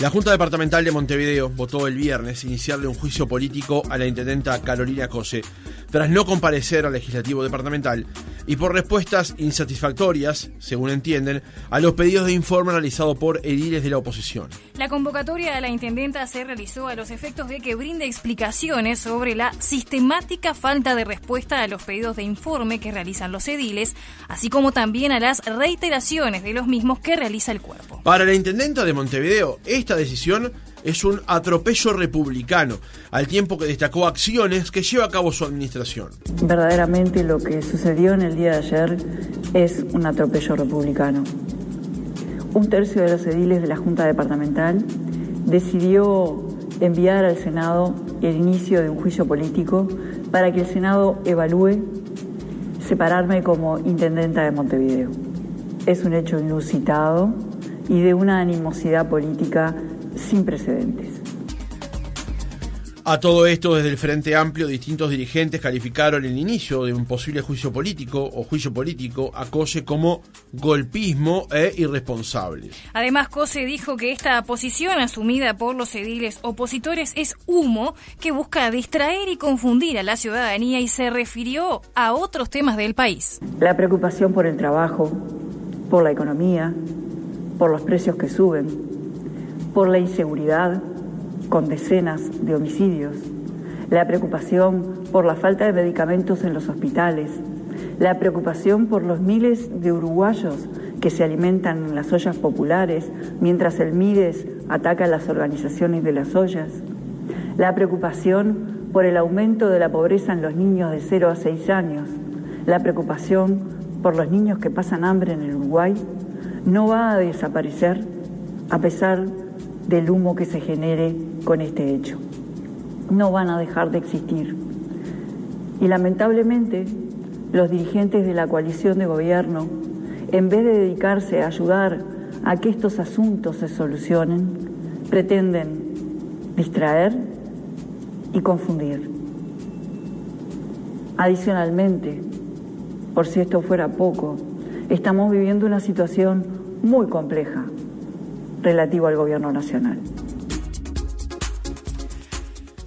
La Junta Departamental de Montevideo votó el viernes iniciarle un juicio político a la intendenta Carolina Cose, tras no comparecer al legislativo departamental y por respuestas insatisfactorias, según entienden, a los pedidos de informe realizados por ediles de la oposición. La convocatoria de la intendenta se realizó a los efectos de que brinde explicaciones sobre la sistemática falta de respuesta a los pedidos de informe que realizan los ediles, así como también a las reiteraciones de los mismos que realiza el cuerpo. Para la intendenta de Montevideo, esta decisión es un atropello republicano, al tiempo que destacó acciones que lleva a cabo su administración. Verdaderamente lo que sucedió en el día de ayer es un atropello republicano. Un tercio de los ediles de la Junta Departamental decidió enviar al Senado el inicio de un juicio político para que el Senado evalúe separarme como intendenta de Montevideo. Es un hecho inusitado y de una animosidad política sin precedentes. A todo esto, desde el Frente Amplio, distintos dirigentes calificaron el inicio de un posible juicio político o juicio político a Cose como golpismo e irresponsable. Además, Cose dijo que esta posición asumida por los ediles opositores es humo que busca distraer y confundir a la ciudadanía y se refirió a otros temas del país. La preocupación por el trabajo, por la economía, por los precios que suben, por la inseguridad, con decenas de homicidios, la preocupación por la falta de medicamentos en los hospitales, la preocupación por los miles de uruguayos que se alimentan en las ollas populares mientras el Mides ataca a las organizaciones de las ollas, la preocupación por el aumento de la pobreza en los niños de 0 a 6 años, la preocupación por los niños que pasan hambre en el Uruguay, no va a desaparecer a pesar de del humo que se genere con este hecho. No van a dejar de existir. Y lamentablemente, los dirigentes de la coalición de gobierno, en vez de dedicarse a ayudar a que estos asuntos se solucionen, pretenden distraer y confundir. Adicionalmente, por si esto fuera poco, estamos viviendo una situación muy compleja relativo al gobierno nacional.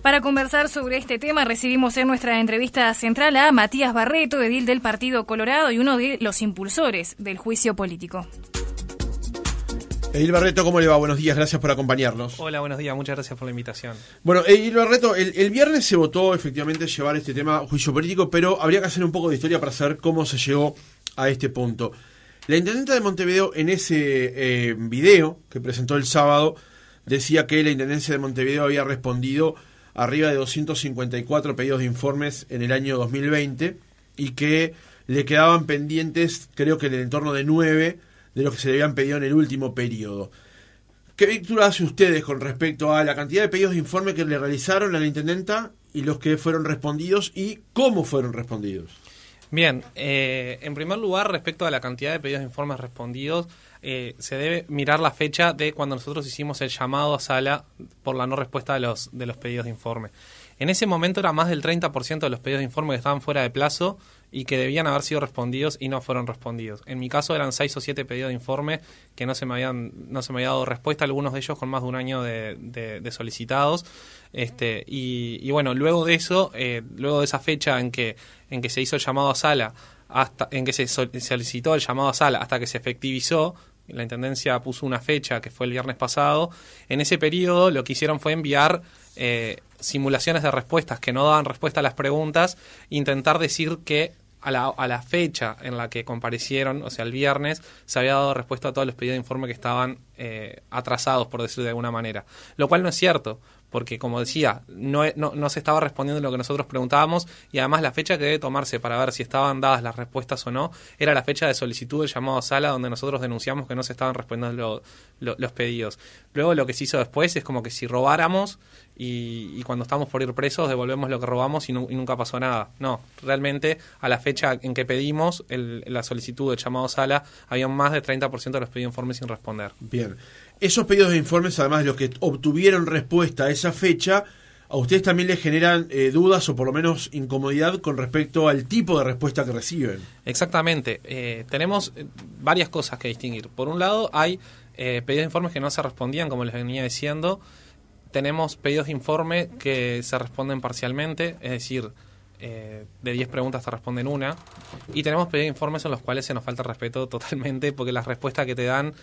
Para conversar sobre este tema recibimos en nuestra entrevista central a Matías Barreto, edil del Partido Colorado y uno de los impulsores del juicio político. Edil Barreto, ¿cómo le va? Buenos días, gracias por acompañarnos. Hola, buenos días, muchas gracias por la invitación. Bueno, eh, Edil Barreto, el, viernes se votó efectivamente llevar este tema a juicio político, pero habría que hacer un poco de historia para saber cómo se llegó a este punto. La intendenta de Montevideo en ese eh, video que presentó el sábado decía que la intendencia de Montevideo había respondido arriba de 254 pedidos de informes en el año 2020 y que le quedaban pendientes, creo que en el entorno de nueve, de los que se le habían pedido en el último periodo. ¿Qué lectura hace ustedes con respecto a la cantidad de pedidos de informe que le realizaron a la intendenta y los que fueron respondidos y cómo fueron respondidos? Bien, eh, en primer lugar, respecto a la cantidad de pedidos de informes respondidos, eh, se debe mirar la fecha de cuando nosotros hicimos el llamado a sala por la no respuesta de los, de los pedidos de informe. En ese momento era más del 30% de los pedidos de informe que estaban fuera de plazo y que debían haber sido respondidos y no fueron respondidos. En mi caso eran seis o siete pedidos de informe que no se me habían no se me había dado respuesta, algunos de ellos con más de un año de, solicitados. Este, y, bueno, luego de eso, eh, luego de esa fecha en que, en que se hizo el llamado a sala, hasta, en que se solicitó el llamado a sala hasta que se efectivizó, la Intendencia puso una fecha que fue el viernes pasado, en ese periodo lo que hicieron fue enviar eh, simulaciones de respuestas que no daban respuesta a las preguntas, intentar decir que a la, a la, fecha en la que comparecieron, o sea, el viernes, se había dado respuesta a todos los pedidos de informe que estaban eh, atrasados, por decirlo de alguna manera. Lo cual no es cierto, porque como decía, e, no, no, se estaba respondiendo lo que nosotros preguntábamos y además la fecha que debe tomarse para ver si estaban dadas las respuestas o no era la fecha de solicitud del llamado sala donde nosotros denunciamos que no se estaban respondiendo los pedidos. Luego lo que se hizo después es como que si robáramos y, cuando estamos por ir presos devolvemos lo que robamos y, nunca pasó nada. No, realmente a la fecha en que pedimos la solicitud del llamado sala había más de 30% de los pedidos informes sin responder. Bien. Esos pedidos de informes, además de los que obtuvieron respuesta a esa fecha, a ustedes también les generan eh, dudas o por lo menos incomodidad con respecto al tipo de respuesta que reciben. Exactamente. Eh, tenemos eh, varias cosas que distinguir. Por un lado, hay pedidos de informes que no se respondían, como les venía diciendo. Tenemos pedidos de informe que se responden parcialmente, es decir, de 10 preguntas se responden una. Y tenemos pedidos de informes en los cuales se nos falta respeto totalmente porque las respuestas que te dan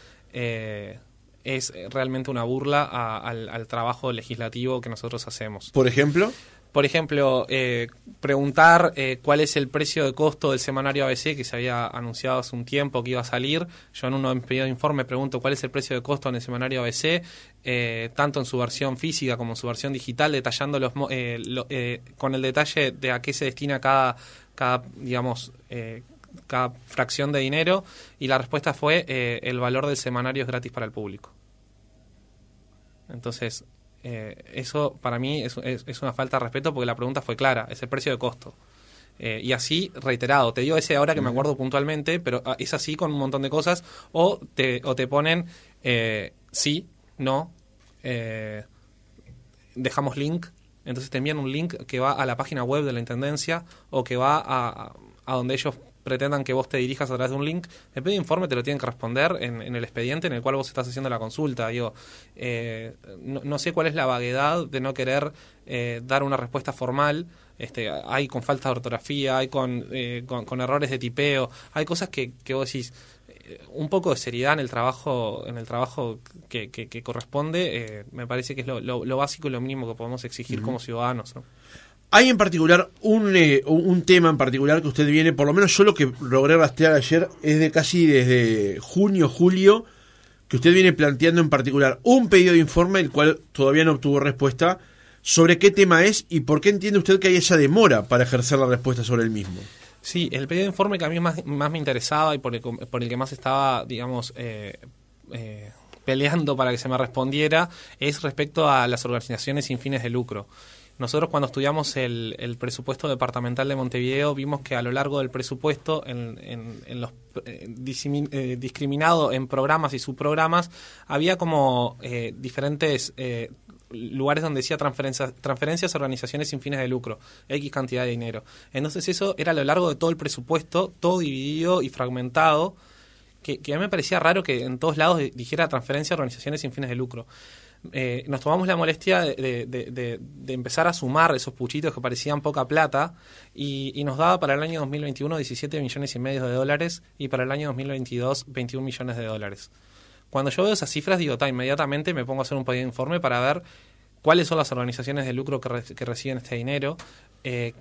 es eh, realmente una burla al, trabajo legislativo que nosotros hacemos. ¿Por ejemplo? Por ejemplo, eh, preguntar eh, cuál es el precio de costo del semanario ABC que se había anunciado hace un tiempo que iba a salir. Yo en un pedido de informe pregunto cuál es el precio de costo en el semanario ABC, tanto en su versión física como en su versión digital, detallando los, con el detalle de a qué se destina cada, cada digamos, cada fracción de dinero y la respuesta fue eh, el valor del semanario es gratis para el público. Entonces, eh, eso para mí es, una falta de respeto porque la pregunta fue clara, es el precio de costo. Eh, y así reiterado, te digo ese ahora que me acuerdo puntualmente, pero ah, es así con un montón de cosas, o te, o te ponen sí, no, dejamos link, entonces te envían un link que va a la página web de la Intendencia o que va a, a donde ellos pretendan que vos te dirijas a través de un link, el pedido de informe te lo tienen que responder en, en, el expediente en el cual vos estás haciendo la consulta. Digo, eh, no, sé cuál es la vaguedad de no querer eh, dar una respuesta formal. Este, hay con falta de ortografía, hay con, eh, con, errores de tipeo, hay cosas que, que vos decís eh, un poco de seriedad en el trabajo en el trabajo que, que, que corresponde eh, me parece que es lo, básico y lo mínimo que podemos exigir como ciudadanos ¿no? Hay en particular un, eh, un tema en particular que usted viene, por lo menos yo lo que logré rastrear ayer es de casi desde junio, julio, que usted viene planteando en particular un pedido de informe, el cual todavía no obtuvo respuesta, sobre qué tema es y por qué entiende usted que hay esa demora para ejercer la respuesta sobre el mismo. Sí, el pedido de informe que a mí más, más me interesaba y por el, que más estaba, digamos, eh, eh, peleando para que se me respondiera es respecto a las organizaciones sin fines de lucro. Nosotros cuando estudiamos el, presupuesto departamental de Montevideo vimos que a lo largo del presupuesto, en, los eh, eh, discriminado en programas y subprogramas, había como eh, diferentes lugares donde decía transferencias, a organizaciones sin fines de lucro, X cantidad de dinero. Entonces eso era a lo largo de todo el presupuesto, todo dividido y fragmentado, que, a mí me parecía raro que en todos lados dijera transferencias a organizaciones sin fines de lucro. Eh, nos tomamos la molestia de, empezar a sumar esos puchitos que parecían poca plata y, nos daba para el año 2021 17 millones y medio de dólares y para el año 2022 21 millones de dólares. Cuando yo veo esas cifras, digo, ta, inmediatamente me pongo a hacer un de informe para ver cuáles son las organizaciones de lucro que, reciben este dinero, eh,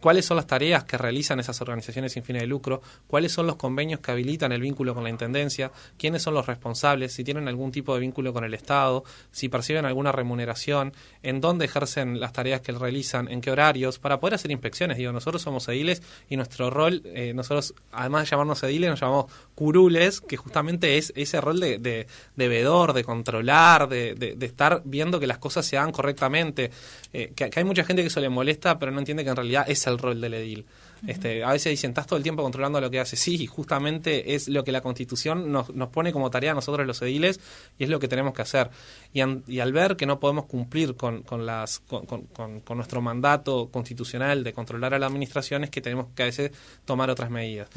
cuáles son las tareas que realizan esas organizaciones sin fines de lucro, cuáles son los convenios que habilitan el vínculo con la Intendencia, quiénes son los responsables, si tienen algún tipo de vínculo con el Estado, si perciben alguna remuneración, en dónde ejercen las tareas que realizan, en qué horarios, para poder hacer inspecciones. Digo, nosotros somos ediles y nuestro rol, eh, nosotros además de llamarnos ediles, nos llamamos curules, que justamente es ese rol de, de, de vedor, de controlar, de, estar viendo que las cosas se hagan correctamente. Eh, hay mucha gente que eso le molesta, pero no entiende que en realidad es el rol del edil. Este, a veces dicen, estás todo el tiempo controlando lo que haces. Sí, justamente es lo que la Constitución nos, nos pone como tarea a nosotros los ediles y es lo que tenemos que hacer. Y, al ver que no podemos cumplir con, las, con, nuestro mandato constitucional de controlar a la administración es que tenemos que a veces tomar otras medidas.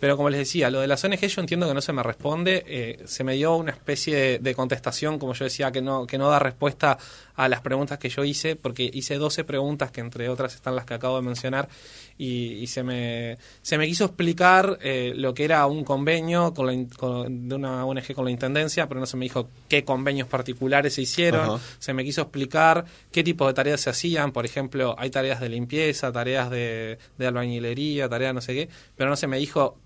Pero como les decía, lo de las ONG yo entiendo que no se me responde. Eh, se me dio una especie de, contestación, como yo decía, que no, que no da respuesta a las preguntas que yo hice, porque hice 12 preguntas que entre otras están las que acabo de mencionar y se me, se me quiso explicar eh, lo que era un convenio con la, de una ONG con la Intendencia, pero no se me dijo qué convenios particulares se hicieron, se me quiso explicar qué tipo de tareas se hacían, por ejemplo, hay tareas de limpieza, tareas de, albañilería, tareas no sé qué, pero no se me dijo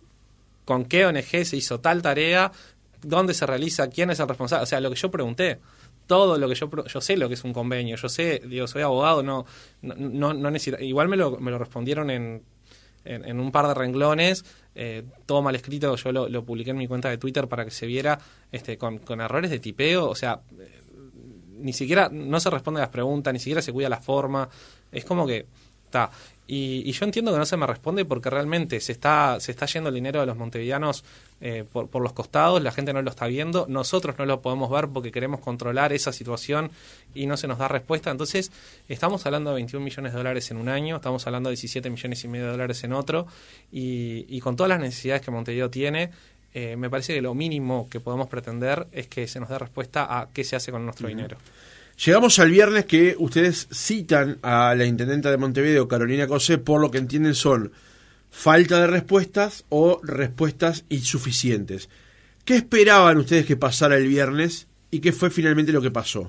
con qué ONG se hizo tal tarea, dónde se realiza, quién es el responsable, o sea, lo que yo pregunté todo lo que yo yo sé lo que es un convenio, yo sé, digo, soy abogado, no no no, necesito, igual me lo, me lo respondieron en en, un par de renglones, eh, todo mal escrito, yo lo, publiqué en mi cuenta de Twitter para que se viera este, con, con errores de tipeo, o sea, eh, ni siquiera no se responde a las preguntas, ni siquiera se cuida la forma, es como que y, yo entiendo que no se me responde porque realmente se está, se está yendo el dinero de los montevillanos eh, por, los costados, la gente no lo está viendo, nosotros no lo podemos ver porque queremos controlar esa situación y no se nos da respuesta. Entonces, estamos hablando de 21 millones de dólares en un año, estamos hablando de 17 millones y medio de dólares en otro, y, con todas las necesidades que Montevideo tiene, eh, me parece que lo mínimo que podemos pretender es que se nos dé respuesta a qué se hace con nuestro dinero. Llegamos al viernes que ustedes citan a la intendenta de Montevideo, Carolina Cosé, por lo que entienden son falta de respuestas o respuestas insuficientes. ¿Qué esperaban ustedes que pasara el viernes y qué fue finalmente lo que pasó?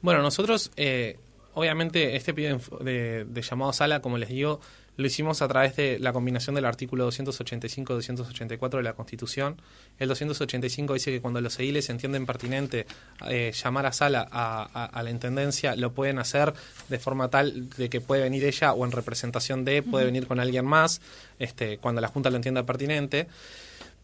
Bueno, nosotros, eh, obviamente, este pedido de, de llamado sala, como les digo, lo hicimos a través de la combinación del artículo 285 284 de la Constitución. El 285 dice que cuando los ediles entienden pertinente eh, llamar a sala a, la intendencia, lo pueden hacer de forma tal de que puede venir ella o en representación de, puede venir con alguien más, este, cuando la Junta lo entienda pertinente.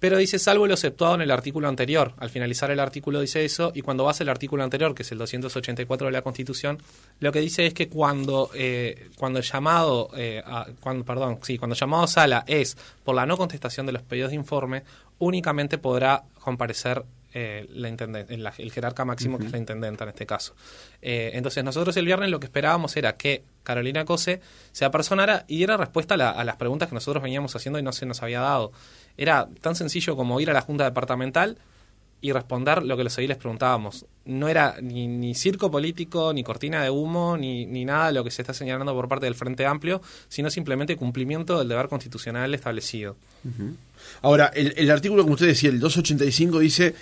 Pero dice, salvo lo exceptuado en el artículo anterior. Al finalizar el artículo dice eso, y cuando vas al artículo anterior, que es el 284 de la Constitución, lo que dice es que cuando, eh, cuando llamado, eh, a, cuando, perdón, sí, cuando llamado sala es por la no contestación de los pedidos de informe, únicamente podrá comparecer eh, la el jerarca máximo, que es la intendenta en este caso. Eh, entonces, nosotros el viernes lo que esperábamos era que Carolina Cose se apersonara y diera respuesta a, a, las preguntas que nosotros veníamos haciendo y no se nos había dado. Era tan sencillo como ir a la junta departamental y responder lo que los les preguntábamos. No era ni, circo político, ni cortina de humo, ni, ni, nada de lo que se está señalando por parte del Frente Amplio, sino simplemente cumplimiento del deber constitucional establecido. Ahora, el, el artículo, como usted decía, el 285 dice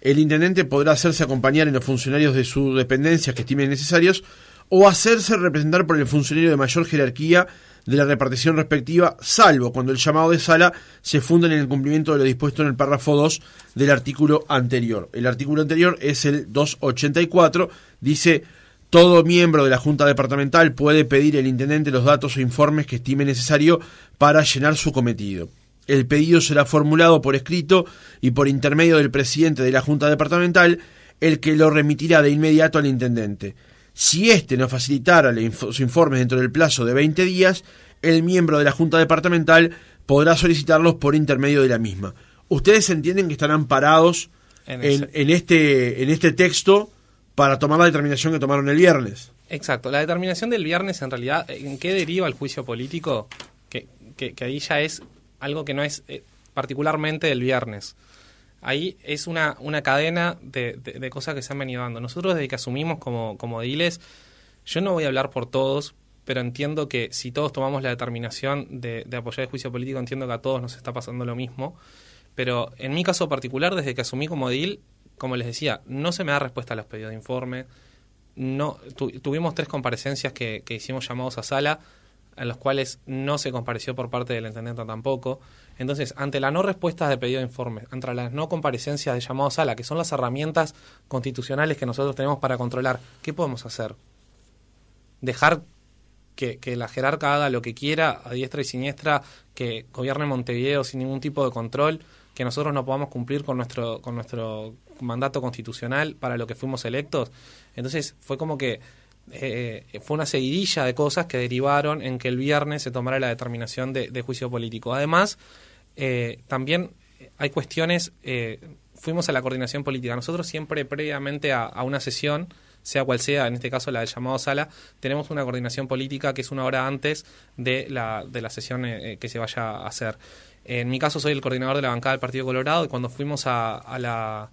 el intendente podrá hacerse acompañar en los funcionarios de su dependencia que estimen necesarios o hacerse representar por el funcionario de mayor jerarquía de la repartición respectiva, salvo cuando el llamado de sala se funda en el cumplimiento de lo dispuesto en el párrafo 2 del artículo anterior. El artículo anterior es el 284, dice... Todo miembro de la Junta Departamental puede pedir al intendente los datos o informes que estime necesario para llenar su cometido. El pedido será formulado por escrito y por intermedio del presidente de la Junta Departamental, el que lo remitirá de inmediato al intendente. Si éste no facilitara su informes dentro del plazo de 20 días, el miembro de la Junta Departamental podrá solicitarlos por intermedio de la misma. ¿Ustedes entienden que estarán parados en, este, en este texto para tomar la determinación que tomaron el viernes? Exacto. La determinación del viernes, en realidad, eh, ¿en qué deriva el juicio político? Que, que, que ahí ya es algo que no es eh, particularmente del viernes ahí es una, una cadena de, de, cosas que se han venido dando. Nosotros desde que asumimos como, como diles, yo no voy a hablar por todos, pero entiendo que si todos tomamos la determinación de, de, apoyar el juicio político, entiendo que a todos nos está pasando lo mismo. Pero en mi caso particular, desde que asumí como deal, como les decía, no se me da respuesta a los pedidos de informe. No, tuvimos tres comparecencias que, que hicimos llamados a sala a los cuales no se compareció por parte de la intendenta tampoco. Entonces, ante la no respuesta de pedido de informe, ante las no comparecencias de llamados a sala, que son las herramientas constitucionales que nosotros tenemos para controlar, ¿qué podemos hacer? ¿Dejar que, que la jerarca haga lo que quiera a diestra y siniestra, que gobierne Montevideo sin ningún tipo de control, que nosotros no podamos cumplir con nuestro, con nuestro mandato constitucional para lo que fuimos electos? Entonces, fue como que eh, fue una seguidilla de cosas que derivaron en que el viernes se tomara la determinación de, juicio político. Además, eh, también hay cuestiones, eh, fuimos a la coordinación política. Nosotros siempre previamente a, una sesión, sea cual sea, en este caso la del llamado sala, tenemos una coordinación política que es una hora antes de la, de la sesión eh, que se vaya a hacer. En mi caso soy el coordinador de la bancada del Partido Colorado y cuando fuimos a la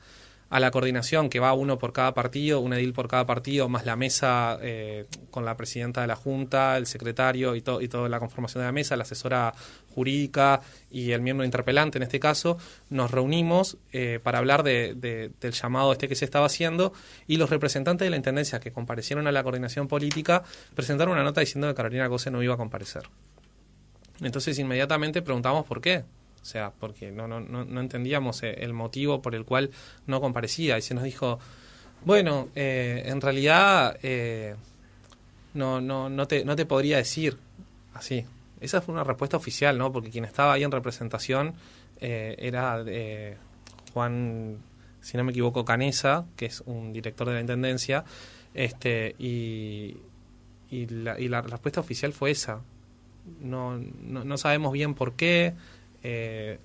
a la coordinación, que va uno por cada partido, un edil por cada partido, más la mesa eh, con la presidenta de la Junta, el secretario y, y toda la conformación de la mesa, la asesora jurídica y el miembro interpelante en este caso, nos reunimos eh, para hablar del llamado este que se estaba haciendo y los representantes de la Intendencia que comparecieron a la coordinación política presentaron una nota diciendo que Carolina Cose no iba a comparecer. Entonces inmediatamente preguntamos por qué, o sea, porque no, no, no, entendíamos eh, el motivo por el cual no comparecía y se nos dijo, bueno, eh, en realidad eh, no, no, no, te, no te podría decir así. Esa fue una respuesta oficial, ¿no? Porque quien estaba ahí en representación eh, era eh, Juan, si no me equivoco, Canesa, que es un director de la Intendencia, este, y, y, la, y la respuesta oficial fue esa. No, no, no sabemos bien por qué, eh,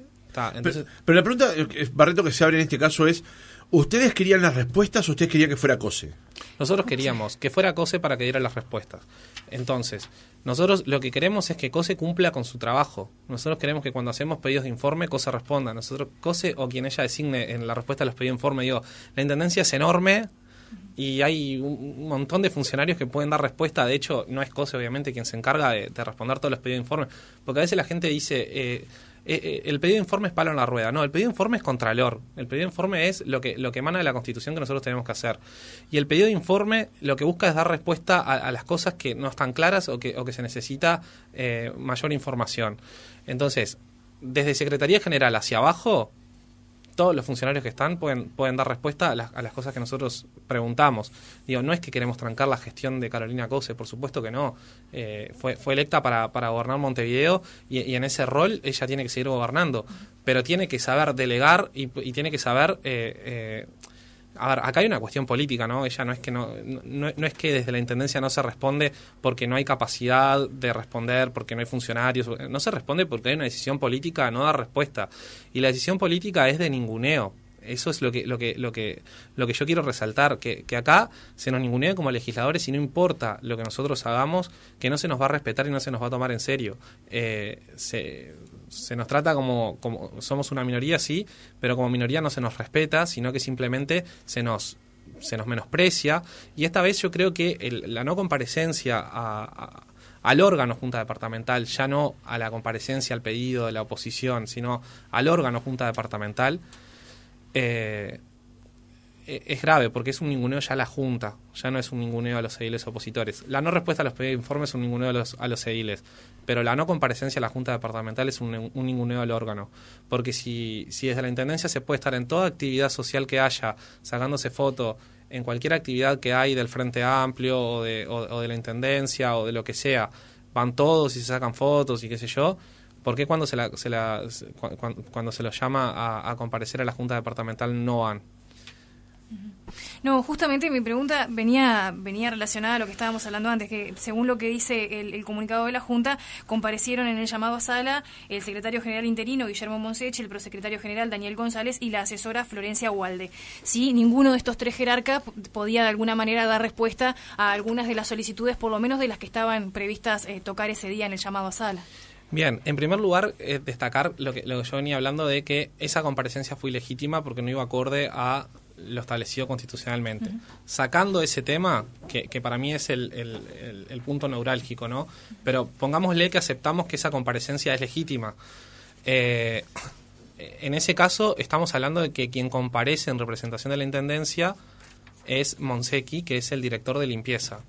pero, la pregunta, eh, Barreto, que se abre en este caso es, ¿ustedes querían las respuestas o ustedes querían que fuera COSE? Nosotros queríamos que fuera COSE para que diera las respuestas. Entonces, nosotros lo que queremos es que COSE cumpla con su trabajo. Nosotros queremos que cuando hacemos pedidos de informe, COSE responda. Nosotros, COSE o quien ella designe en la respuesta a los pedidos de informe, digo, la intendencia es enorme, y hay un montón de funcionarios que pueden dar respuesta. De hecho, no es COSE, obviamente, quien se encarga de, responder todos los pedidos de informe. Porque a veces la gente dice, eh, eh, eh, el pedido de informe es palo en la rueda. No, el pedido de informe es contralor. El pedido de informe es lo que, lo que emana de la Constitución que nosotros tenemos que hacer. Y el pedido de informe lo que busca es dar respuesta a, las cosas que no están claras o que, se necesita eh, mayor información. Entonces, desde Secretaría General hacia abajo, todos los funcionarios que están pueden, pueden dar respuesta a las, cosas que nosotros preguntamos. Digo, no es que queremos trancar la gestión de Carolina Cose, por supuesto que no. Eh, fue, fue electa para, gobernar Montevideo y, en ese rol ella tiene que seguir gobernando, pero tiene que saber delegar y, tiene que saber... Eh, eh, a ver, acá hay una cuestión política, ¿no? Ella no es que no, no, es que desde la intendencia no se responde porque no hay capacidad de responder, porque no hay funcionarios, no se responde porque hay una decisión política no da respuesta. Y la decisión política es de ninguneo. Eso es lo que, lo que, lo que, lo que yo quiero resaltar, que, acá se nos ningunea como legisladores y no importa lo que nosotros hagamos, que no se nos va a respetar y no se nos va a tomar en serio. Eh, se, se nos trata como, como somos una minoría, sí, pero como minoría no se nos respeta, sino que simplemente se nos se nos menosprecia y esta vez yo creo que la no comparecencia al órgano junta departamental, ya no a la comparecencia al pedido de la oposición, sino al órgano junta departamental, eh, e, es grave porque es un ninguneo ya a la Junta, ya no es un ninguneo a los ediles opositores. La no respuesta a los pedidos de es un ninguneo a los, a los ediles, pero la no comparecencia a la Junta Departamental es un, un ninguneo al órgano, porque si, si desde la Intendencia se puede estar en toda actividad social que haya, sacándose foto, en cualquier actividad que hay del Frente Amplio o de, o, de la Intendencia o de lo que sea, van todos y se sacan fotos y qué sé yo, ¿Por qué cuando se, la, cuando, se los llama a, a, comparecer a la Junta Departamental no van? No, justamente mi pregunta venía, venía relacionada a lo que estábamos hablando antes, que según lo que dice el, comunicado de la Junta, comparecieron en el llamado a sala el secretario general interino Guillermo Monsech, el prosecretario general Daniel González y la asesora Florencia Walde. si Ninguno de estos tres jerarcas podía de alguna manera dar respuesta a algunas de las solicitudes, por lo menos de las que estaban previstas eh, tocar ese día en el llamado a sala. Bien, en primer lugar, eh, destacar lo que, lo que yo venía hablando de que esa comparecencia fue ilegítima porque no iba acorde a lo establecido constitucionalmente. Sacando ese tema, que, para mí es el, punto neurálgico, ¿no? Pero pongámosle que aceptamos que esa comparecencia es legítima. Eh, en ese caso, estamos hablando de que quien comparece en representación de la Intendencia es Monseki, que es el director de limpieza.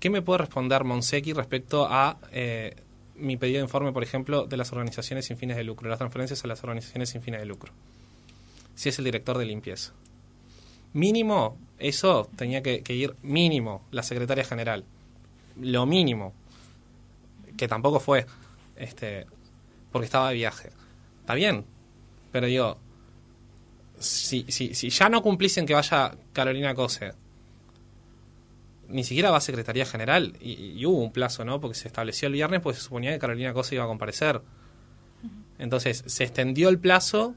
¿Qué me puede responder Monseki respecto a... Eh, mi pedido de informe, por ejemplo, de las organizaciones sin fines de lucro, las transferencias a las organizaciones sin fines de lucro, si es el director de limpieza mínimo, eso tenía que, ir mínimo la secretaria general. Lo mínimo. Que tampoco fue. Este, porque estaba de viaje. Está bien. Pero digo, si, si, si ya no cumplís que vaya Carolina Cose, ni siquiera va a Secretaría General, y, y, hubo un plazo, ¿no? Porque se estableció el viernes, pues se suponía que Carolina Cose iba a comparecer. Entonces, se extendió el plazo,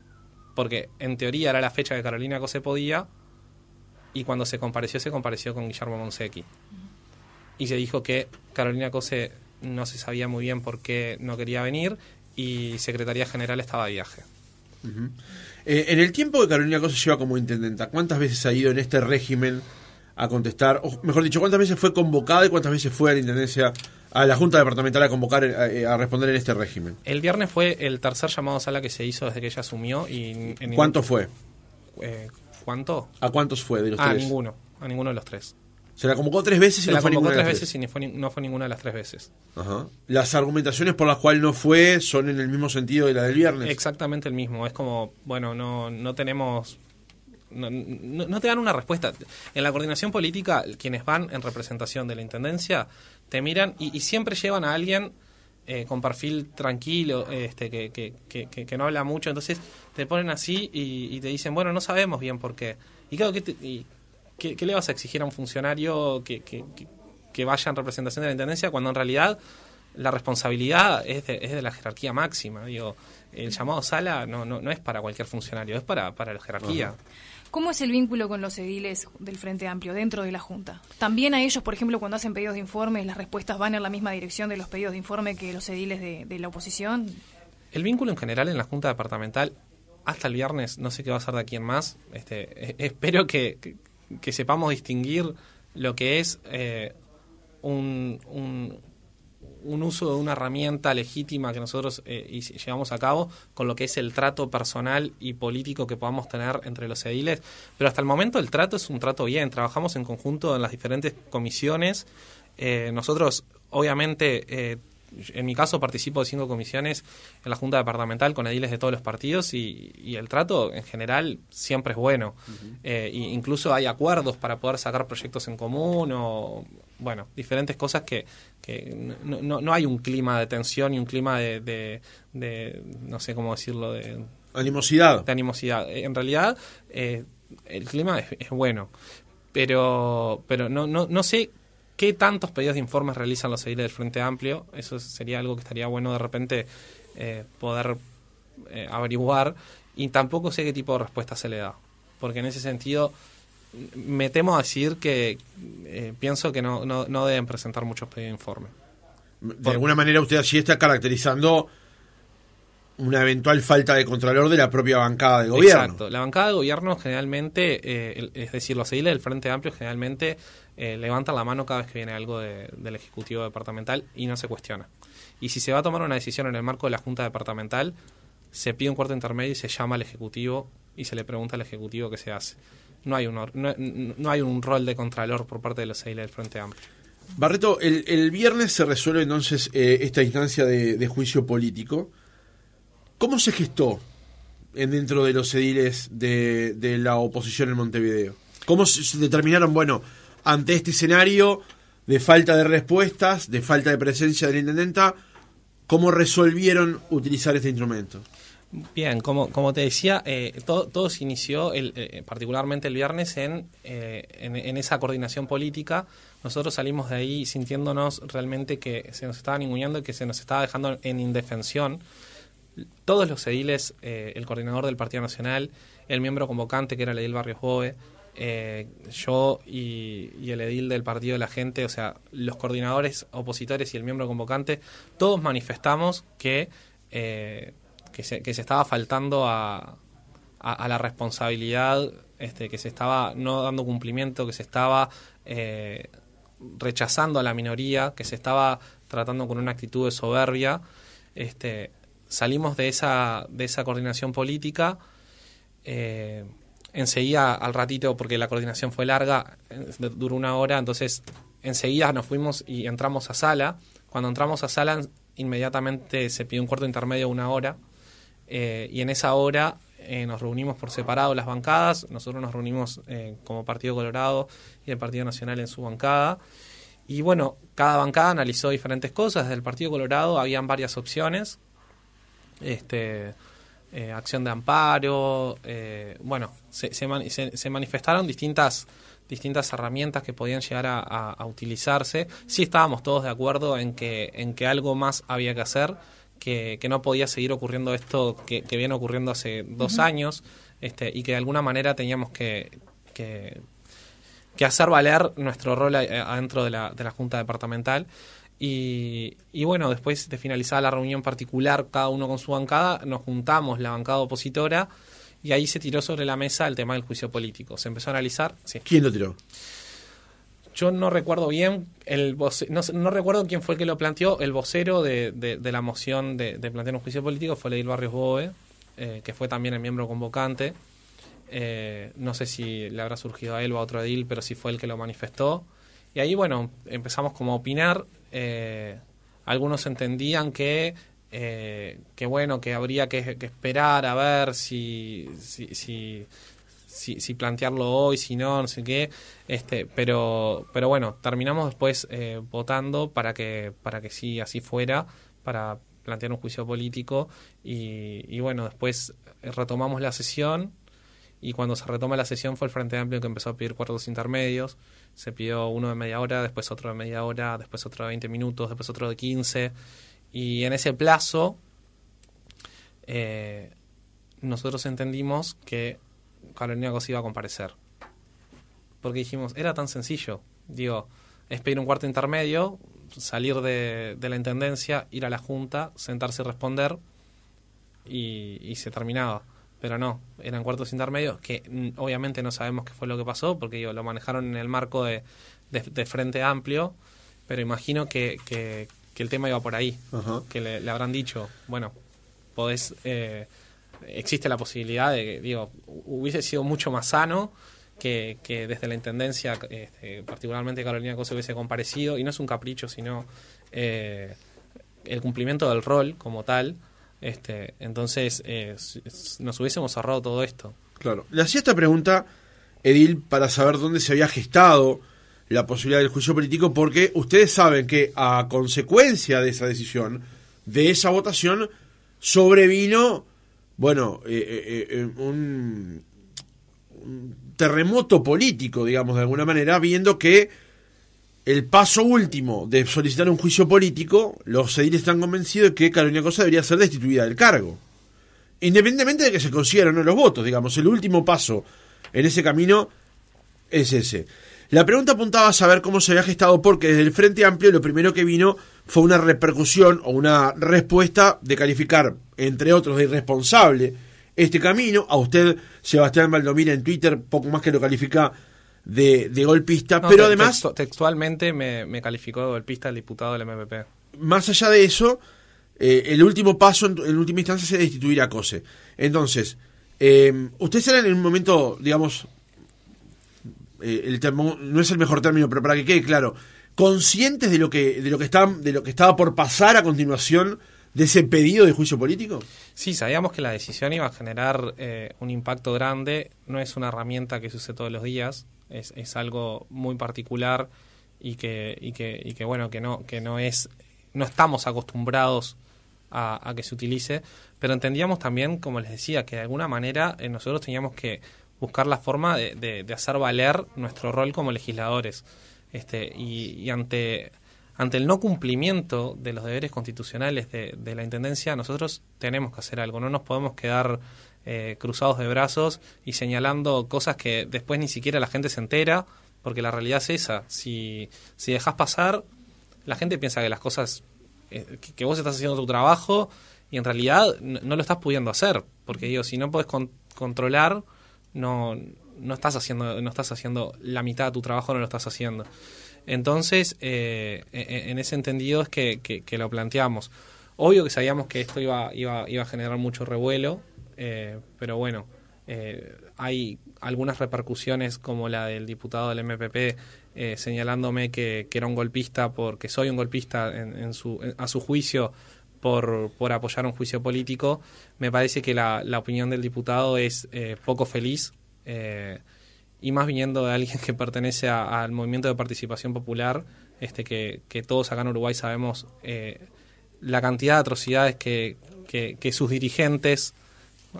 porque en teoría era la fecha que Carolina Cose podía, y cuando se compareció, se compareció con Guillermo Monsequi. Y se dijo que Carolina Cose no se sabía muy bien por qué no quería venir y Secretaría General estaba de viaje. Eh, en el tiempo que Carolina Cose lleva como intendenta, ¿cuántas veces ha ido en este régimen a contestar? O mejor dicho, ¿cuántas veces fue convocada y cuántas veces fue a la intendencia, a la Junta Departamental a convocar, a, eh, responder en este régimen? El viernes fue el tercer llamado a sala que se hizo desde que ella asumió. y en ¿Cuánto fue? Eh, ¿Cuánto? ¿A cuántos fue de los a tres? A ninguno, a ninguno de los tres. Se la convocó tres veces y no fue ninguna tres de las tres. no fue ninguna de las tres veces. Las argumentaciones por las cuales no fue son en el mismo sentido de la del viernes. Exactamente el mismo. Es como, bueno, no, no tenemos no, te dan una respuesta. En la coordinación política, quienes van en representación de la Intendencia te miran y, y siempre llevan a alguien eh, con perfil tranquilo, este, que, que, no habla mucho. Entonces te ponen así y, te dicen, bueno, no sabemos bien por qué. Y claro, ¿qué, ¿qué, le vas a exigir a un funcionario que, que, vaya en representación de la Intendencia cuando en realidad la responsabilidad es de, es de la jerarquía máxima? Digo, el llamado sala no, no, es para cualquier funcionario, es para, para la jerarquía. ¿Cómo es el vínculo con los ediles del Frente Amplio dentro de la Junta? ¿También a ellos, por ejemplo, cuando hacen pedidos de informes, las respuestas van en la misma dirección de los pedidos de informe que los ediles de, la oposición? El vínculo en general en la Junta Departamental, hasta el viernes, no sé qué va a ser de aquí en más, este, eh, espero que, sepamos distinguir lo que es eh, un un uso de una herramienta legítima que nosotros eh, llevamos a cabo con lo que es el trato personal y político que podamos tener entre los ediles. Pero hasta el momento el trato es un trato bien, trabajamos en conjunto en las diferentes comisiones. Eh, nosotros, obviamente, eh, en mi caso participo de cinco comisiones en la Junta Departamental con ediles de todos los partidos y, el trato en general siempre es bueno. incluso hay acuerdos para poder sacar proyectos en común o bueno, diferentes cosas que, no, no, no, hay un clima de tensión y un clima de, de, no sé cómo decirlo, de... Animosidad. De animosidad. Eh, en realidad, eh, el clima es, bueno, pero, pero no, no, no sé qué tantos pedidos de informes realizan los ediles del Frente Amplio. Eso sería algo que estaría bueno de repente eh, poder averiguar. Y tampoco sé qué tipo de respuesta se le da. Porque en ese sentido, me temo decir que eh, pienso que no, no, deben presentar muchos pedidos de informe. De alguna manera usted así está caracterizando una eventual falta de contralor de la propia bancada de gobierno. Exacto. La bancada de gobierno generalmente, eh, es decir, los seguidores del Frente Amplio generalmente eh, levantan la mano cada vez que viene algo del Ejecutivo Departamental y no se cuestiona. Y si se va a tomar una decisión en el marco de la Junta Departamental, se pide un cuarto intermedio y se llama al Ejecutivo y se le pregunta al Ejecutivo qué se hace no hay un, no, hay un rol de contralor por parte de los ediles del Frente Amplio. Barreto, el, el, viernes se resuelve entonces eh, esta instancia de, juicio político. ¿Cómo se gestó en, dentro de los ediles de, de, la oposición en Montevideo? ¿Cómo se determinaron, bueno, ante este escenario de falta de respuestas, de falta de presencia de la intendenta, cómo resolvieron utilizar este instrumento? Bien, como, como te decía, eh, todo, todo, se inició eh, particularmente el viernes eh, en, esa coordinación política. Nosotros salimos de ahí sintiéndonos realmente que se nos estaba ninguneando y que se nos estaba dejando en indefensión. Todos los ediles, el coordinador del Partido Nacional, el miembro convocante que era el edil Barrios Boe, yo y, el edil del Partido de la Gente, o sea, los coordinadores opositores y el miembro convocante, todos manifestamos que eh, que se, estaba faltando a, la responsabilidad, este, que se estaba no dando cumplimiento, que se estaba eh, rechazando a la minoría, que se estaba tratando con una actitud de soberbia. Este, salimos de esa, de esa coordinación política. Eh, enseguida, al ratito, porque la coordinación fue larga, eh, duró una hora, entonces enseguida nos fuimos y entramos a sala. Cuando entramos a sala, inmediatamente se pidió un cuarto intermedio una hora. Eh, y en esa hora eh, nos reunimos por separado las bancadas, nosotros nos reunimos eh, como Partido Colorado y el Partido Nacional en su bancada. Y bueno, cada bancada analizó diferentes cosas. Desde el Partido Colorado habían varias opciones. Este, acción de amparo, bueno, se, manifestaron distintas, distintas herramientas que podían llegar a, utilizarse. Sí estábamos todos de acuerdo en que, en que algo más había que hacer que, no podía seguir ocurriendo esto que, viene ocurriendo hace dos años este, y que de alguna manera teníamos que, que, hacer valer nuestro rol adentro de la, de la Junta Departamental. Y, y, bueno, después de finalizar la reunión particular, cada uno con su bancada, nos juntamos la bancada opositora y ahí se tiró sobre la mesa el tema del juicio político. Se empezó a analizar. ¿Quién lo tiró? yo no recuerdo bien, el no, recuerdo quién fue el que lo planteó, el vocero de, de, la moción de, plantear un juicio político fue Edil Barrios Boe, eh, que fue también el miembro convocante. Eh, no sé si le habrá surgido a él o a otro edil, pero sí fue el que lo manifestó. Y ahí, bueno, empezamos como a opinar. Eh, algunos entendían que, bueno, que habría que, esperar a ver si, si si, plantearlo hoy, si no, no sé qué. Este, pero, pero bueno, terminamos después eh, votando para que, para que sí así fuera, para plantear un juicio político y, bueno, después eh, retomamos la sesión y cuando se retoma la sesión fue el Frente Amplio que empezó a pedir cuartos intermedios, se pidió uno de media hora, después otro de media hora, después otro de 20 minutos, después otro de 15 y en ese plazo eh, nosotros entendimos que Carolina iba a comparecer. Porque dijimos, era tan sencillo. Digo, es pedir un cuarto intermedio, salir de, la intendencia, ir a la junta, sentarse y responder, y, se terminaba. Pero no, eran cuartos intermedios que mm, obviamente no sabemos qué fue lo que pasó, porque lo manejaron en el marco de, frente amplio, pero imagino que, el tema iba por ahí, que le, habrán dicho, bueno, podés eh, existe la posibilidad de, digo, hubiese sido mucho más sano que, desde la Intendencia, este, particularmente Carolina Cose, hubiese comparecido, y no es un capricho, sino eh, el cumplimiento del rol como tal. Este, entonces, eh, nos hubiésemos cerrado todo esto. Claro. Le hacía esta pregunta, Edil, para saber dónde se había gestado la posibilidad del juicio político, porque ustedes saben que a consecuencia de esa decisión, de esa votación, sobrevino bueno, eh, eh, eh, un, terremoto político, digamos, de alguna manera, viendo que el paso último de solicitar un juicio político, los ediles están convencidos de que Carolina Cosa debería ser destituida del cargo. Independientemente de que se consigan o no los votos, digamos, el último paso en ese camino es ese. La pregunta apuntaba a saber cómo se había gestado, porque desde el Frente Amplio lo primero que vino fue una repercusión o una respuesta de calificar, entre otros, de irresponsable este camino. A usted, Sebastián Valdomira, en Twitter, poco más que lo califica de, golpista, pero además... textualmente me, calificó de golpista el diputado del MPP. Más allá de eso, eh, el último paso, en, última instancia, es destituir a COSE. Entonces, em, usted ustedes eran en un momento, digamos, eh, el no es el mejor término, pero para que quede claro, conscientes de lo que, de lo que de lo que estaba por pasar a continuación de ese pedido de juicio político? Sí, sabíamos que la decisión iba a generar eh, un impacto grande. No es una herramienta que se use todos los días, es, es algo muy particular y que, y que, y que bueno, que no, que no es, no estamos acostumbrados a, que se utilice, pero entendíamos también, como les decía, que de alguna manera eh, nosotros teníamos que buscar la forma de hacer valer nuestro rol como legisladores. Este, y, ante, ante el no cumplimiento de los deberes constitucionales de, la Intendencia, nosotros tenemos que hacer algo, no nos podemos quedar eh, cruzados de brazos y señalando cosas que después ni siquiera la gente se entera, porque la realidad es esa, si, si dejas pasar, la gente piensa que las cosas, eh, que, vos estás haciendo tu trabajo y en realidad no, lo estás pudiendo hacer, porque digo, si no podés controlar, no, no estás haciendo, no estás haciendo la mitad de tu trabajo, no lo estás haciendo. Entonces, eh, e, e, en ese entendido es que, lo planteamos. Obvio que sabíamos que esto iba, iba, iba a generar mucho revuelo, eh, pero bueno, eh, hay algunas repercusiones como la del diputado del MPP señalándome que, que, era un golpista, porque soy un golpista a su juicio por, por apoyar un juicio político. Me parece que la opinión del diputado es poco feliz eh, y más viniendo de alguien que pertenece al movimiento de participación popular, este que, que todos acá en Uruguay sabemos eh, la cantidad de atrocidades que, que, sus dirigentes,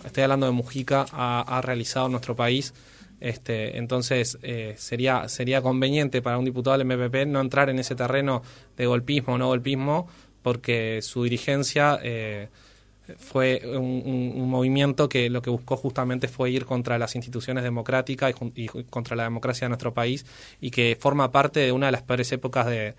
estoy hablando de Mujica, ha, realizado en nuestro país. Este, entonces eh, sería, sería conveniente para un diputado del MPP no entrar en ese terreno de golpismo o no golpismo, porque su dirigencia fue un, movimiento que lo que buscó justamente fue ir contra las instituciones democráticas y, contra la democracia de nuestro país y que forma parte de una de las peores épocas de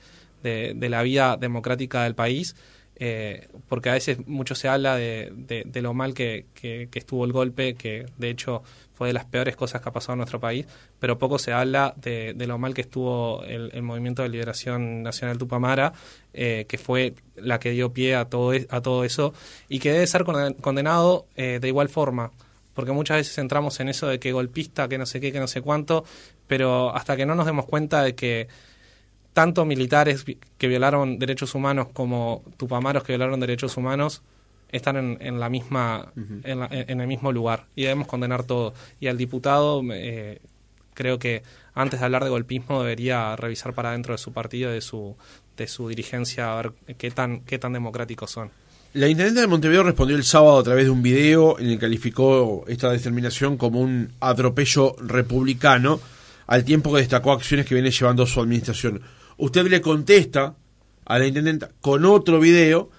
la vida democrática del país eh, porque a veces mucho se habla de, de, lo mal que, estuvo el golpe, que de hecho fue de las peores cosas que ha pasado en nuestro país, pero poco se habla de, lo mal que estuvo el, Movimiento de Liberación Nacional Tupamara, eh, que fue la que dio pie a todo, e, a todo eso, y que debe ser condenado eh, de igual forma, porque muchas veces entramos en eso de que golpista, que no sé qué, que no sé cuánto, pero hasta que no nos demos cuenta de que tanto militares que violaron derechos humanos como tupamaros que violaron derechos humanos están en, en la misma en, el mismo lugar y debemos condenar todo y al diputado eh, creo que antes de hablar de golpismo debería revisar para dentro de su partido de su de su dirigencia a ver qué tan qué tan democráticos son la intendente de Montevideo respondió el sábado a través de un video en el que calificó esta determinación como un atropello republicano al tiempo que destacó acciones que viene llevando su administración usted le contesta a la intendenta con otro video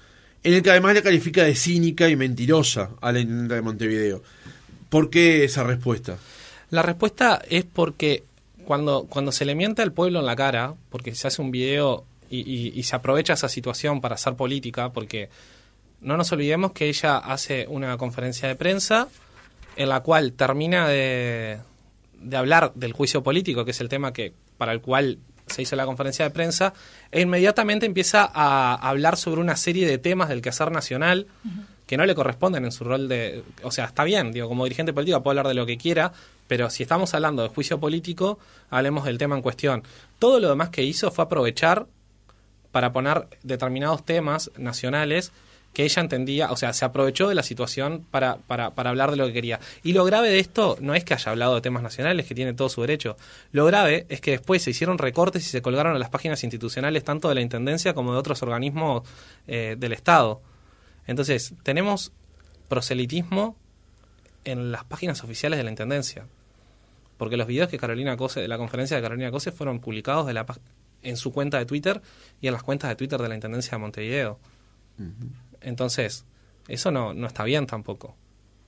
en el que además le califica de cínica y mentirosa a la intendenta de Montevideo. ¿Por qué esa respuesta? La respuesta es porque cuando, cuando se le miente al pueblo en la cara, porque se hace un video y, se aprovecha esa situación para hacer política, porque no nos olvidemos que ella hace una conferencia de prensa en la cual termina de, de hablar del juicio político, que es el tema que para el cual se hizo la conferencia de prensa, e inmediatamente empieza a hablar sobre una serie de temas del quehacer nacional que no le corresponden en su rol de... O sea, está bien, digo, como dirigente político puede hablar de lo que quiera, pero si estamos hablando de juicio político, hablemos del tema en cuestión. Todo lo demás que hizo fue aprovechar para poner determinados temas nacionales que ella entendía, o sea, se aprovechó de la situación para, para, hablar de lo que quería. Y lo grave de esto no es que haya hablado de temas nacionales, que tiene todo su derecho. Lo grave es que después se hicieron recortes y se colgaron a las páginas institucionales tanto de la Intendencia como de otros organismos eh, del Estado. Entonces, tenemos proselitismo en las páginas oficiales de la Intendencia. Porque los videos que Carolina Cose, de la conferencia de Carolina Cose fueron publicados de la, en su cuenta de Twitter y en las cuentas de Twitter de la Intendencia de Montevideo. Entonces, eso no, no está bien tampoco.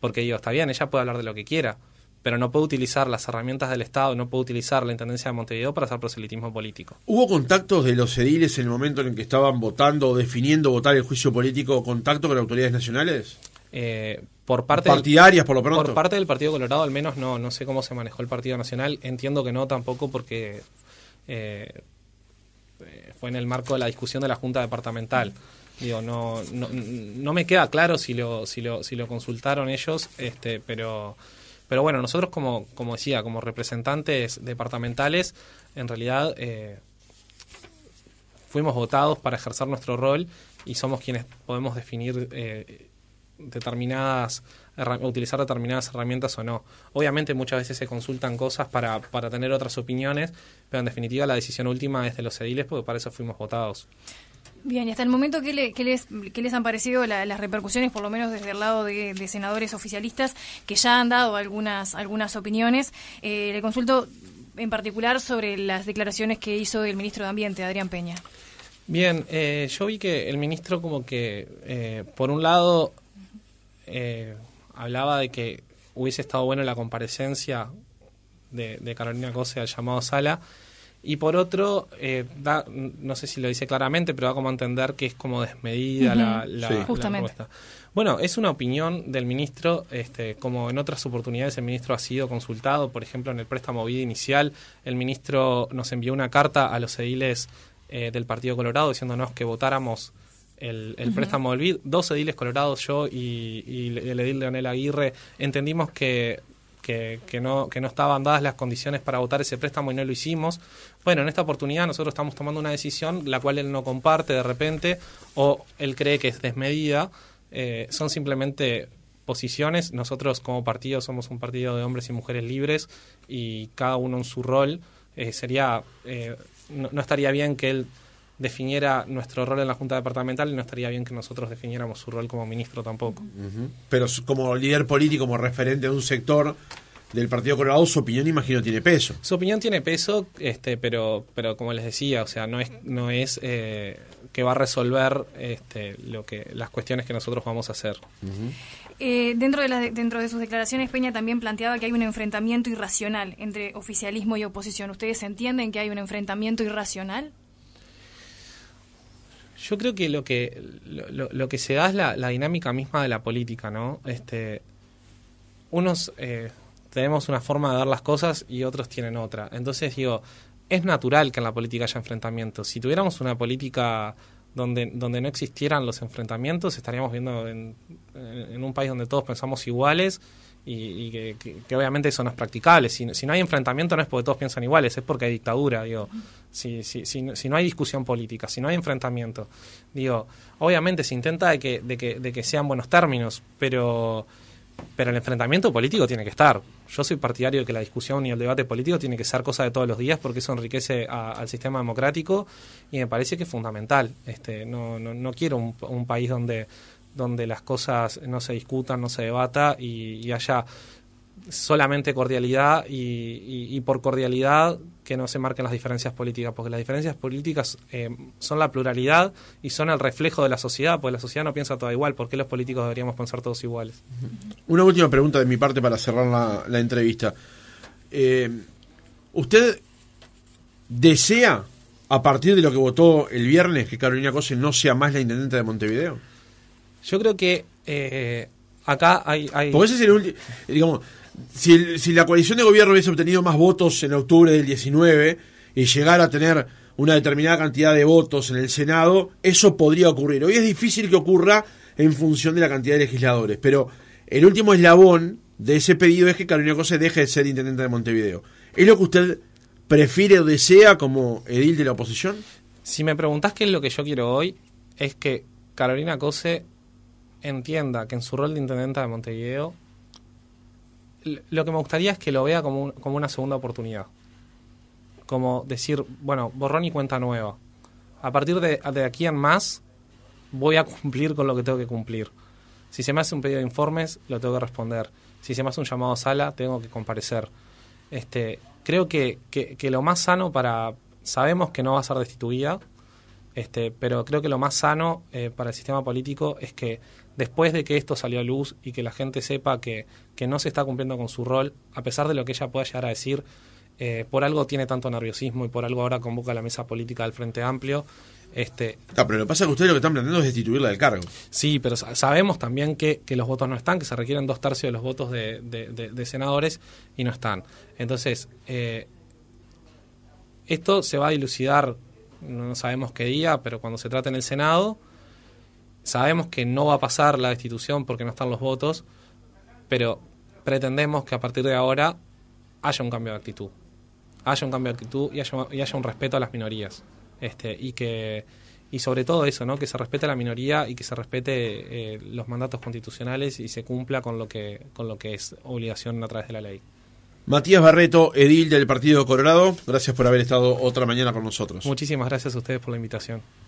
Porque digo, está bien, ella puede hablar de lo que quiera, pero no puede utilizar las herramientas del Estado, no puede utilizar la Intendencia de Montevideo para hacer proselitismo político. ¿Hubo contactos de los ediles en el momento en que estaban votando o definiendo votar el juicio político, contacto con las autoridades nacionales? Eh, por parte partidarias por lo pronto por parte del partido colorado al menos no no sé cómo se manejó el partido nacional entiendo que no tampoco porque eh, eh, fue en el marco de la discusión de la junta departamental Digo, no, no, no me queda claro si lo, si lo, si lo consultaron ellos, este, pero, pero bueno, nosotros como, como decía, como representantes departamentales, en realidad eh, fuimos votados para ejercer nuestro rol y somos quienes podemos definir eh, determinadas utilizar determinadas herramientas o no. Obviamente muchas veces se consultan cosas para, para tener otras opiniones, pero en definitiva la decisión última es de los ediles porque para eso fuimos votados. Bien, y hasta el momento, ¿qué, les, han parecido las repercusiones, por lo menos desde el lado de, senadores oficialistas, que ya han dado algunas, algunas opiniones? Eh, le consulto en particular sobre las declaraciones que hizo el ministro de Ambiente, Adrián Peña. Bien, eh, yo vi que el ministro como que, eh, por un lado, hablaba de que hubiese estado buena la comparecencia de, de Carolina Cose al llamado Sala, y por otro, eh, no sé si lo dice claramente, pero da como a entender que es como desmedida la, la, Bueno, es una opinión del ministro, este, como en otras oportunidades el ministro ha sido consultado, por ejemplo, en el préstamo vida inicial, el ministro nos envió una carta a los ediles eh, del Partido Colorado diciéndonos que votáramos el, préstamo del BID. Dos ediles colorados, yo y el edil Leonel Aguirre, entendimos que que, no, que no estaban dadas las condiciones para votar ese préstamo y no lo hicimos. Bueno, en esta oportunidad nosotros estamos tomando una decisión la cual él no comparte de repente o él cree que es desmedida. Eh, son simplemente posiciones. Nosotros como partido somos un partido de hombres y mujeres libres y cada uno en su rol. Eh, sería, eh, no estaría bien que él definiera nuestro rol en la Junta Departamental y no estaría bien que nosotros definiéramos su rol como ministro tampoco. Pero como líder político, como referente de un sector del Partido Colorado, su opinión imagino tiene peso. Su opinión tiene peso, este, pero, pero como les decía, o sea, no es, no es eh, que va a resolver este, lo que, las cuestiones que nosotros vamos a hacer. Eh, dentro, de dentro de sus declaraciones, Peña también planteaba que hay un enfrentamiento irracional entre oficialismo y oposición. ¿Ustedes entienden que hay un enfrentamiento irracional? Yo creo que lo que, lo, lo que se da es la, la, dinámica misma de la política, ¿no? Este, unos eh, tenemos una forma de dar las cosas y otros tienen otra. Entonces digo, es natural que en la política haya enfrentamientos. Si tuviéramos una política donde, donde no existieran los enfrentamientos, estaríamos viendo en, en un país donde todos pensamos iguales y, que, obviamente eso no es practicable. Si, no hay enfrentamiento no es porque todos piensan iguales, es porque hay dictadura, digo. Si, no hay discusión política, si no hay enfrentamiento, digo, obviamente se intenta de que, de que, de que sean buenos términos, pero, pero el enfrentamiento político tiene que estar. Yo soy partidario de que la discusión y el debate político tiene que ser cosa de todos los días porque eso enriquece al sistema democrático y me parece que es fundamental. Este, no, no, no quiero un país donde donde las cosas no se discutan, no se debata y, haya solamente cordialidad y, por cordialidad que no se marquen las diferencias políticas, porque las diferencias políticas eh, son la pluralidad y son el reflejo de la sociedad, porque la sociedad no piensa toda igual, ¿por qué los políticos deberíamos pensar todos iguales? Una última pregunta de mi parte para cerrar la, entrevista. Eh, ¿Usted desea, a partir de lo que votó el viernes, que Carolina Cose no sea más la intendente de Montevideo? Yo creo que eh, acá hay, Porque ese es digamos, si, si la coalición de gobierno hubiese obtenido más votos en octubre del 19 y llegara a tener una determinada cantidad de votos en el Senado, eso podría ocurrir. Hoy es difícil que ocurra en función de la cantidad de legisladores, pero el último eslabón de ese pedido es que Carolina Cose deje de ser intendente de Montevideo. ¿Es lo que usted prefiere o desea como edil de la oposición? Si me preguntás qué es lo que yo quiero hoy, es que Carolina Cose entienda que en su rol de intendente de Montevideo, lo que me gustaría es que lo vea como, como una segunda oportunidad. Como decir, bueno, borrón y cuenta nueva. A partir de, de aquí en más, voy a cumplir con lo que tengo que cumplir. Si se me hace un pedido de informes, lo tengo que responder. Si se me hace un llamado a sala, tengo que comparecer. Este, creo que, que, lo más sano para... Sabemos que no va a ser destituida, este, pero creo que lo más sano eh, para el sistema político es que después de que esto salió a luz y que la gente sepa que, no se está cumpliendo con su rol, a pesar de lo que ella pueda llegar a decir, eh, por algo tiene tanto nerviosismo y por algo ahora convoca a la mesa política del Frente Amplio. Este, ah, pero lo que pasa es que ustedes lo que están planteando es destituirla del cargo. Sí, pero sabemos también que, los votos no están, que se requieren dos tercios de los votos de, de, senadores y no están. Entonces, eh, esto se va a dilucidar, no sabemos qué día, pero cuando se trate en el Senado, Sabemos que no va a pasar la destitución porque no están los votos, pero pretendemos que a partir de ahora haya un cambio de actitud. Haya un cambio de actitud y haya, un respeto a las minorías. Este, y que y sobre todo eso, ¿no? que se respete a la minoría y que se respete eh, los mandatos constitucionales y se cumpla con lo que con lo que es obligación a través de la ley. Matías Barreto, edil del Partido Colorado, gracias por haber estado otra mañana con nosotros. Muchísimas gracias a ustedes por la invitación.